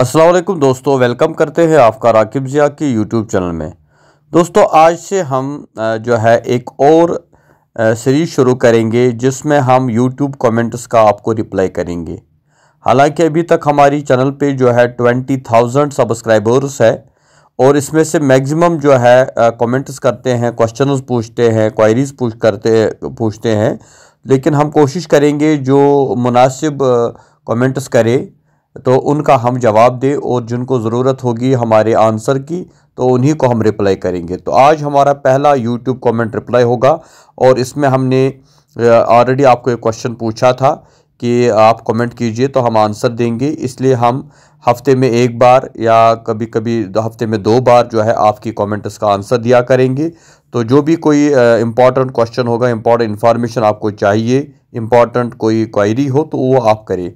असलम दोस्तों वेलकम करते हैं आपका राकिब ज़िया की यूट्यूब चैनल में दोस्तों आज से हम जो है एक और सीरीज़ शुरू करेंगे जिसमें हम यूट्यूब कमेंट्स का आपको रिप्लाई करेंगे हालांकि अभी तक हमारी चैनल पे जो है ट्वेंटी थाउजेंड सब्सक्राइबर्स है और इसमें से मैक्सिमम जो है कमेंट्स करते हैं क्वेश्चन पूछते हैं क्वायरीज़ पूछ करते पूछते हैं लेकिन हम कोशिश करेंगे जो मुनासिब कमेंट्स करें तो उनका हम जवाब दें और जिनको ज़रूरत होगी हमारे आंसर की तो उन्हीं को हम रिप्लाई करेंगे तो आज हमारा पहला यूट्यूब कमेंट रिप्लाई होगा और इसमें हमने ऑलरेडी आपको एक क्वेश्चन पूछा था कि आप कमेंट कीजिए तो हम आंसर देंगे इसलिए हम हफ्ते में एक बार या कभी कभी हफ्ते में दो बार जो है आपकी कमेंट्स का आंसर दिया करेंगे तो जो भी कोई इम्पॉर्टेंट क्वेश्चन होगा इम्पॉर्टेंट इन्फॉर्मेशन आपको चाहिए इम्पॉर्टेंट कोई क्वायरी हो तो वो आप करें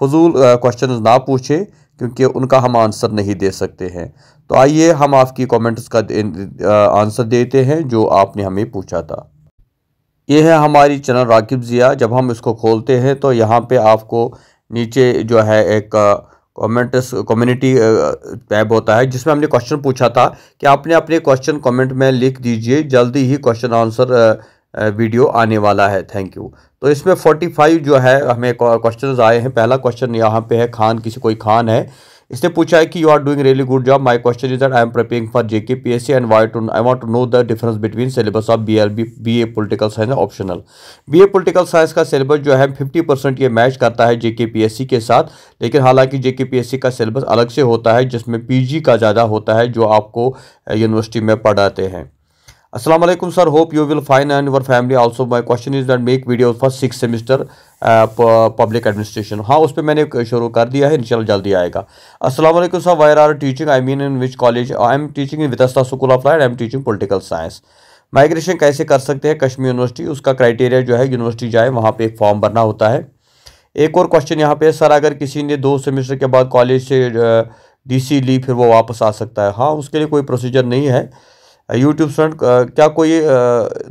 फजूल क्वेश्चन ना पूछें क्योंकि उनका हम आंसर नहीं दे सकते हैं तो आइए हम आपकी कमेंट्स का आंसर देते हैं जो आपने हमें पूछा था ये है हमारी चैनल राकिब ज़िया जब हम इसको खोलते हैं तो यहाँ पे आपको नीचे जो है एक कमेंट्स कम्युनिटी टैब होता है जिसमें हमने क्वेश्चन पूछा था कि आपने अपने क्वेश्चन कमेंट में लिख दीजिए जल्दी ही क्वेश्चन आंसर वीडियो आने वाला है थैंक यू तो इसमें 45 जो है हमें क्वेश्चन आए हैं पहला क्वेश्चन यहाँ पे है खान किसी कोई खान है इसने पूछा है कि you are doing really good job my question is that I am preparing for JK PSC and why to I want to know the difference between syllabus of B B A political science optional BA political science का syllabus जो है 50 percent ये match करता है जेके सी के साथ लेकिन हालांकि जेके सी का सिलेबस अलग से होता है जिसमें जी का ज़्यादा होता है जो आपको यूनिवर्सिटी में पढ़ाते हैं Aslam sir hope you will fine and and family family my question is is make video video six semester public administration हाँ उस पर मैंने शुरू कर दिया है इंशाल्लाह जल्दी आएगा अस्सलाम वालेकुम sir where are teaching I mean in which college I am teaching in Vitasta school of light I am teaching political science migration कैसे कर सकते हैं कश्मीर यूनिवर्सिटी उसका क्राइटेरिया जो है यूनिवर्सिटी जाए वहाँ पे एक फॉर्म भरना होता है एक और क्वेश्चन यहाँ पे सर अगर किसी ने दो सेमेस्टर के बाद कॉलेज से सी uh, ली फिर वो वापस आ सकता है हाँ उसके लिए कोई प्रोसीजर नहीं है यूट्यूब स्टूडेंट क्या कोई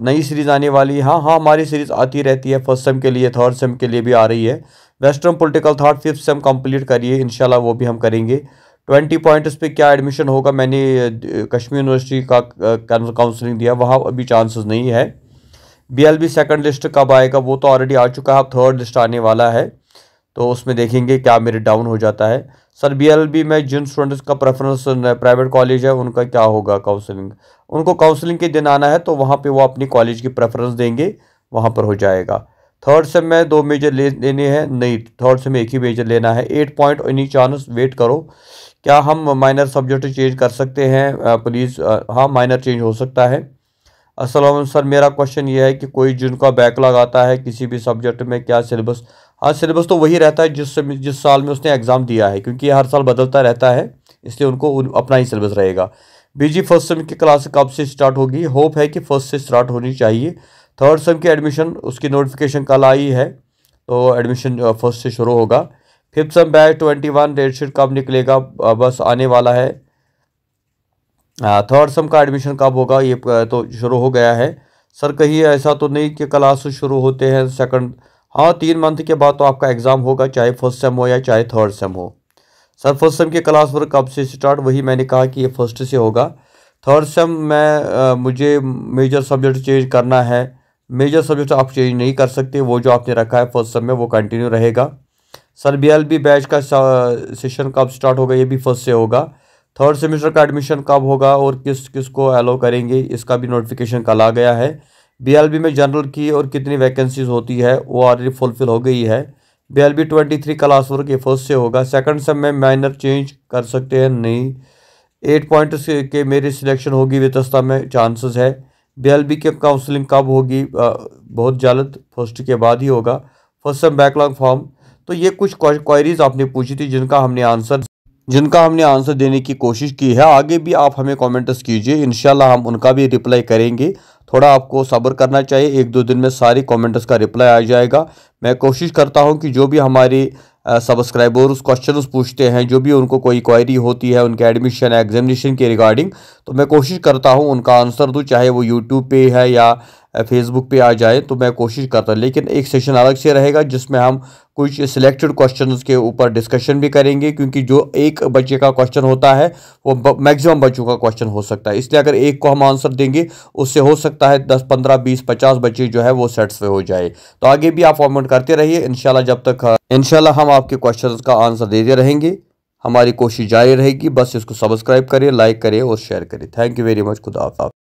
नई सीरीज़ आने वाली है हाँ हाँ हमारी सीरीज़ आती रहती है फर्स्ट सेम के लिए थर्ड सेम के लिए भी आ रही है western political third fifth sem complete करिए इनशाला वो भी हम करेंगे ट्वेंटी पॉइंट्स पे क्या एडमिशन होगा मैंने कश्मीर यूनिवर्सिटी का काउंसलिंग दिया वहाँ अभी चांसेस नहीं है B L B second list कब आएगा वो तो ऑलरेडी आ चुका है अब थर्ड लिस्ट आने वाला है तो उसमें देखेंगे क्या मेरे डाउन हो जाता है सर बीएलबी में जिन स्टूडेंट्स का प्रेफरेंस प्राइवेट कॉलेज है उनका क्या होगा काउंसलिंग उनको काउंसलिंग के दिन आना है तो वहाँ पे वो अपनी कॉलेज की प्रेफरेंस देंगे वहाँ पर हो जाएगा थर्ड सेम में दो मेजर ले लेने हैं नहीं थर्ड सेम एक ही मेजर लेना है at point any chance wait करो क्या हम माइनर सब्जेक्ट चेंज कर सकते हैं प्लीज़ हाँ माइनर चेंज हो सकता है असल सर मेरा क्वेश्चन ये है कि कोई जिनका बैकलॉग आता है किसी भी सब्जेक्ट में क्या सिलेबस हाँ सिलेबस तो वही रहता है जिस जिस साल में उसने एग्ज़ाम दिया है क्योंकि हर साल बदलता रहता है इसलिए उनको उन, अपना ही सिलेबस रहेगा बीजी फर्स्ट सेम की क्लास कब से स्टार्ट होगी होप है कि फर्स्ट से स्टार्ट होनी चाहिए थर्ड सेम की एडमिशन उसकी नोटिफिकेशन कल आई है तो एडमिशन फर्स्ट से शुरू होगा fifth sem batch twenty one date sheet कब निकलेगा बस आने वाला है थर्ड सेम का एडमिशन कब होगा ये तो शुरू हो गया है सर कहीं ऐसा तो नहीं कि क्लास शुरू होते हैं सेकंड और हाँ, तीन मंथ के बाद तो आपका एग्ज़ाम होगा चाहे फर्स्ट सेम हो या चाहे थर्ड सेम हो सर फर्स्ट सेम के क्लास वर्क कब से स्टार्ट वही मैंने कहा कि ये फर्स्ट से होगा थर्ड सेम में मुझे मेजर सब्जेक्ट चेंज करना है मेजर सब्जेक्ट आप चेंज नहीं कर सकते वो जो आपने रखा है फर्स्ट सेम में वो कंटिन्यू रहेगा sir B L B batch का सेशन कब स्टार्ट होगा ये भी फर्स्ट से होगा थर्ड सेमेस्टर का एडमिशन कब होगा और किस किस को अलाउ करेंगे इसका भी नोटिफिकेशन कल आ गया है बीएलबी में जनरल की और कितनी वैकेंसीज होती है वो ऑलरेडी फुलफिल हो गई है B L B twenty three class work के फर्स्ट से होगा सेकंड सब में माइनर चेंज कर सकते हैं नहीं एट पॉइंट के मेरी सिलेक्शन होगी वितस्ता में चांसेस है बी एल बी के काउंसलिंग कब होगी बहुत जल्द फर्स्ट के बाद ही होगा फर्स्ट सब बैकलॉग फॉर्म तो ये कुछ क्वारीज आपने पूछी थी जिनका हमने आंसर जिनका हमने आंसर देने की कोशिश की है आगे भी आप हमें कॉमेंट्स कीजिए इन हम उनका भी रिप्लाई करेंगे थोड़ा आपको सब्र करना चाहिए एक दो दिन में सारी कॉमेंट्स का रिप्लाई आ जाएगा मैं कोशिश करता हूँ कि जो भी हमारे सब्सक्राइबर्स क्वेश्चन पूछते हैं जो भी उनको कोई क्वायरी होती है उनके एडमिशन एग्जामिनेशन के रिगार्डिंग तो मैं कोशिश करता हूं उनका आंसर दूँ चाहे वो यूट्यूब पे है या फेसबुक पे आ जाए तो मैं कोशिश करता लेकिन एक सेशन अलग से रहेगा जिसमें हम कुछ सिलेक्टेड क्वेश्चंस के ऊपर डिस्कशन भी करेंगे क्योंकि जो एक बच्चे का क्वेश्चन होता है वो मैक्सिमम बच्चों का क्वेश्चन हो सकता है इसलिए अगर एक को हम आंसर देंगे उससे हो सकता है दस पंद्रह बीस पचास बच्चे जो है वो सेटिसफाई हो जाए तो आगे भी आप कॉमेंट करते रहिए इनशाला जब तक इनशाला हम आपके क्वेश्चन का आंसर देते रहेंगे हमारी कोशिश जारी रहेगी बस इसको सब्सक्राइब करें लाइक करें और शेयर करें थैंक यू वेरी मच खुदा आप